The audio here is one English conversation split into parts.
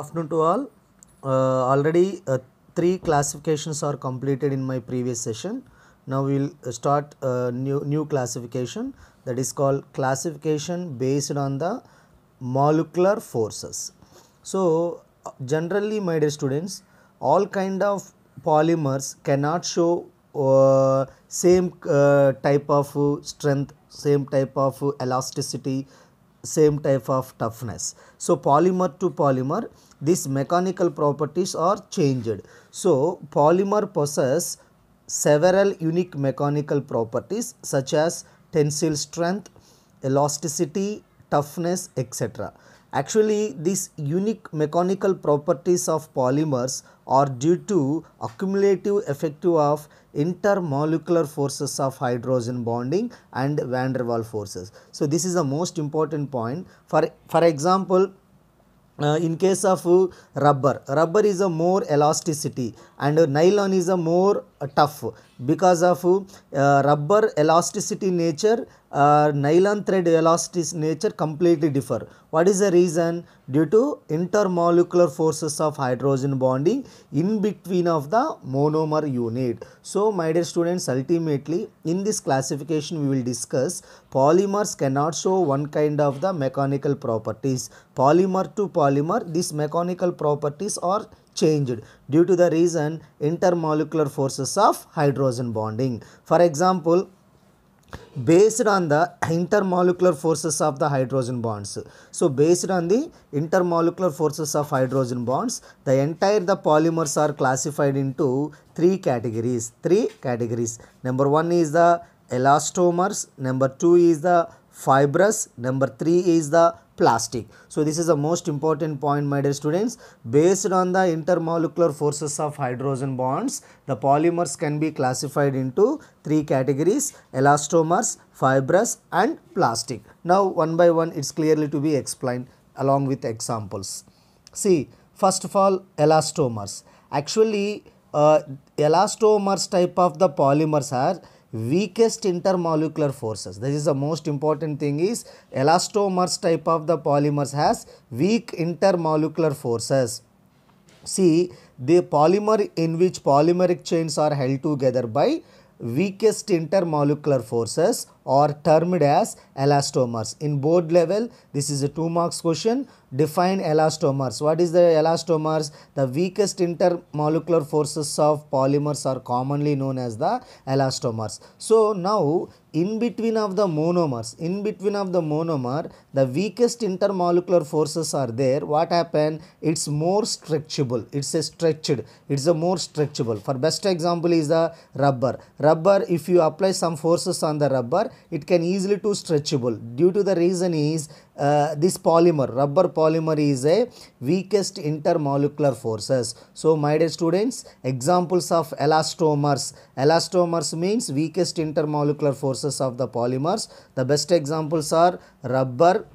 afternoon to all uh, already uh, three classifications are completed in my previous session now we will uh, start a uh, new new classification that is called classification based on the molecular forces so uh, generally my dear students all kind of polymers cannot show uh, same type of strength same type of elasticity same type of toughness so polymer to polymer these mechanical properties are changed. So, polymer possess several unique mechanical properties such as tensile strength, elasticity, toughness, etc. Actually, these unique mechanical properties of polymers are due to accumulative effect of intermolecular forces of hydrogen bonding and van der Waals forces. So, this is the most important point. For, for example, uh, in case of uh, rubber rubber is a more elasticity and uh, nylon is a more tough because of uh, rubber elasticity nature uh, nylon thread elastic nature completely differ. What is the reason? Due to intermolecular forces of hydrogen bonding in between of the monomer unit. So, my dear students, ultimately in this classification we will discuss polymers cannot show one kind of the mechanical properties. Polymer to polymer, these mechanical properties are changed due to the reason intermolecular forces of hydrogen bonding. For example, based on the intermolecular forces of the hydrogen bonds. So based on the intermolecular forces of hydrogen bonds, the entire the polymers are classified into three categories. Three categories. Number one is the elastomers. Number two is the fibrous number three is the plastic so this is the most important point my dear students based on the intermolecular forces of hydrogen bonds the polymers can be classified into three categories elastomers fibrous and plastic now one by one it's clearly to be explained along with examples see first of all elastomers actually uh, elastomers type of the polymers are weakest intermolecular forces. This is the most important thing is elastomers type of the polymers has weak intermolecular forces. See the polymer in which polymeric chains are held together by weakest intermolecular forces are termed as elastomers. In board level, this is a 2 marks question. Define elastomers. What is the elastomers? The weakest intermolecular forces of polymers are commonly known as the elastomers. So now in between of the monomers in between of the monomer the weakest intermolecular forces are there what happen it's more stretchable it's a stretched it's a more stretchable for best example is the rubber rubber if you apply some forces on the rubber it can easily to stretchable due to the reason is uh, this polymer rubber polymer is a weakest intermolecular forces so my dear students examples of elastomers elastomers means weakest intermolecular forces of the polymers the best examples are rubber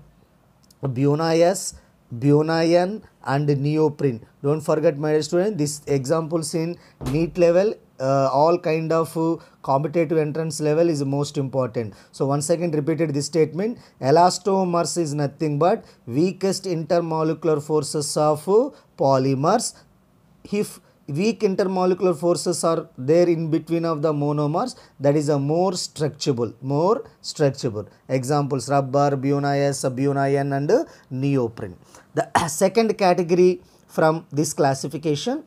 buonias buonian and neoprene don't forget my dear students these examples in neat level uh, all kind of uh, competitive entrance level is most important. So once again repeated this statement, elastomers is nothing but weakest intermolecular forces of uh, polymers. If weak intermolecular forces are there in between of the monomers that is a more stretchable more stretchable examples rubber bunis bunin and neoprene the second category from this classification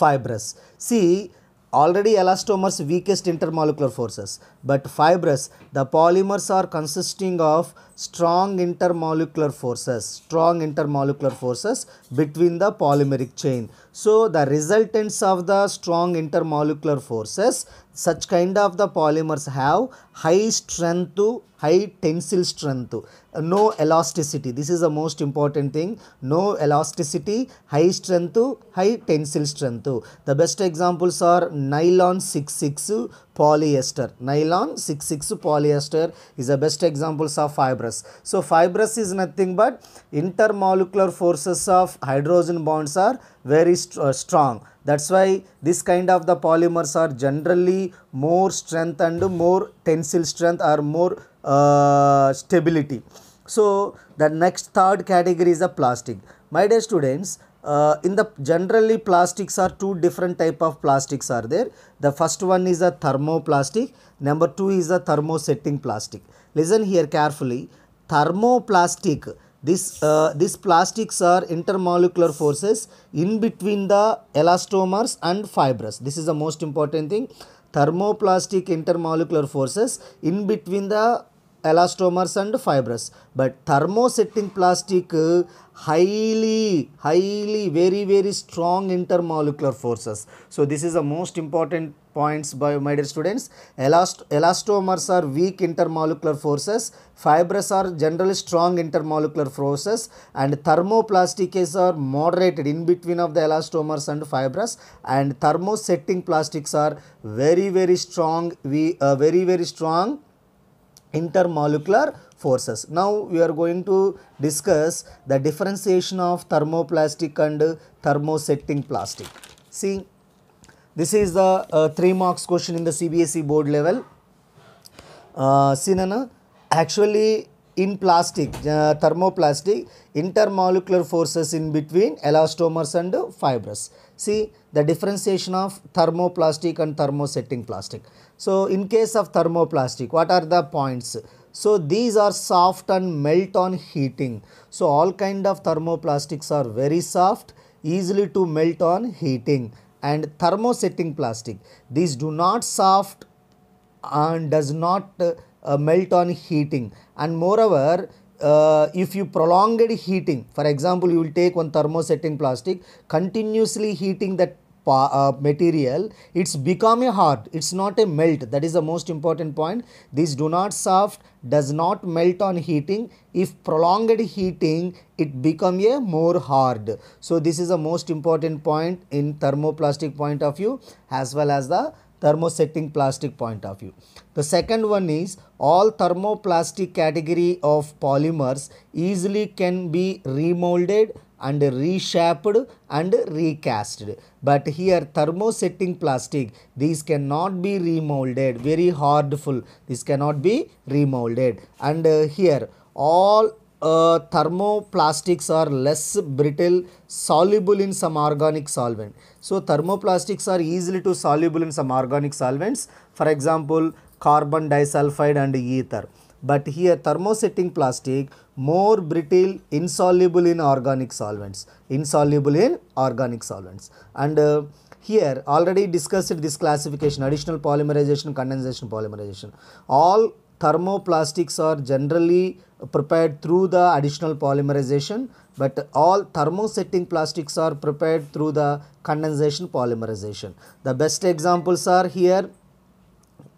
fibrous see Already elastomers weakest intermolecular forces, but fibrous, the polymers are consisting of strong intermolecular forces, strong intermolecular forces between the polymeric chain. So the resultants of the strong intermolecular forces, such kind of the polymers have high strength to high tensile strength to no elasticity this is the most important thing no elasticity high strength to high tensile strength the best examples are nylon 66 polyester nylon 66 polyester is the best examples of fibrous so fibrous is nothing but intermolecular forces of hydrogen bonds are very st uh, strong that's why this kind of the polymers are generally more strength and more tensile strength or more uh, stability. So the next third category is a plastic. My dear students, uh, in the generally plastics are two different type of plastics are there. The first one is a thermoplastic. Number two is a thermosetting plastic. Listen here carefully. Thermoplastic this, uh, these plastics are intermolecular forces in between the elastomers and fibers. This is the most important thing. Thermoplastic intermolecular forces in between the elastomers and fibers. But thermosetting plastic uh, highly, highly, very, very strong intermolecular forces. So this is the most important points by my dear students Elast elastomers are weak intermolecular forces fibrous are generally strong intermolecular forces and thermoplastics are moderated in between of the elastomers and fibrous and thermosetting plastics are very very strong we uh, very very strong intermolecular forces. Now we are going to discuss the differentiation of thermoplastic and thermosetting plastic. See this is the uh, 3 marks question in the CBSE board level. Uh, actually in plastic, uh, thermoplastic, intermolecular forces in between elastomers and fibers. See the differentiation of thermoplastic and thermosetting plastic. So, in case of thermoplastic, what are the points? So, these are soft and melt on heating. So, all kind of thermoplastics are very soft, easily to melt on heating and thermosetting plastic. These do not soft and does not uh, uh, melt on heating and moreover uh, if you prolonged heating for example you will take one thermosetting plastic continuously heating that uh, material it's become a hard it's not a melt that is the most important point these do not soft does not melt on heating if prolonged heating it become a more hard so this is the most important point in thermoplastic point of view as well as the thermosetting plastic point of view. The second one is all thermoplastic category of polymers easily can be remolded and reshaped and recast. But here thermosetting plastic, these cannot be remolded, very hardful, this cannot be remolded. And uh, here all uh, thermoplastics are less brittle, soluble in some organic solvent. So thermoplastics are easily to soluble in some organic solvents, for example carbon disulfide and ether but here thermosetting plastic more brittle insoluble in organic solvents insoluble in organic solvents and uh, here already discussed this classification additional polymerization condensation polymerization all thermoplastics are generally prepared through the additional polymerization but all thermosetting plastics are prepared through the condensation polymerization the best examples are here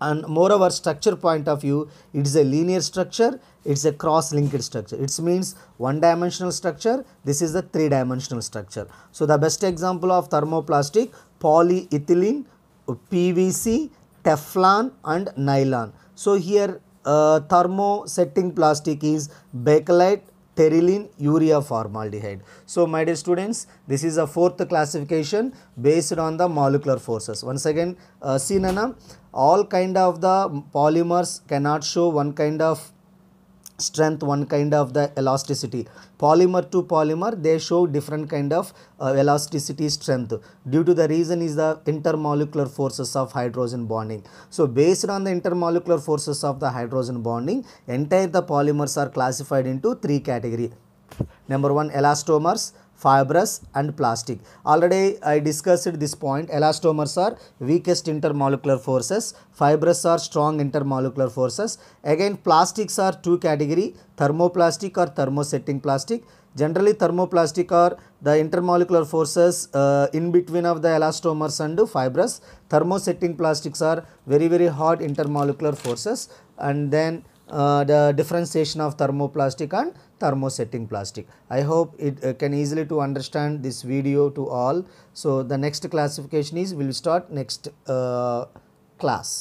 and moreover structure point of view it is a linear structure it's a cross linked structure it means one dimensional structure this is the three dimensional structure so the best example of thermoplastic polyethylene pvc teflon and nylon so here uh, thermosetting plastic is bakelite terylene urea formaldehyde. So my dear students this is a fourth classification based on the molecular forces. Once again uh, see Nana all kind of the polymers cannot show one kind of strength one kind of the elasticity polymer to polymer they show different kind of uh, elasticity strength due to the reason is the intermolecular forces of hydrogen bonding so based on the intermolecular forces of the hydrogen bonding entire the polymers are classified into three category number one elastomers fibrous and plastic. Already I discussed this point. Elastomers are weakest intermolecular forces. Fibrous are strong intermolecular forces. Again plastics are two category thermoplastic or thermosetting plastic. Generally thermoplastic are the intermolecular forces uh, in between of the elastomers and fibrous. Thermosetting plastics are very very hot intermolecular forces and then uh, the differentiation of thermoplastic and thermosetting plastic. I hope it uh, can easily to understand this video to all. So, the next classification is we will start next uh, class.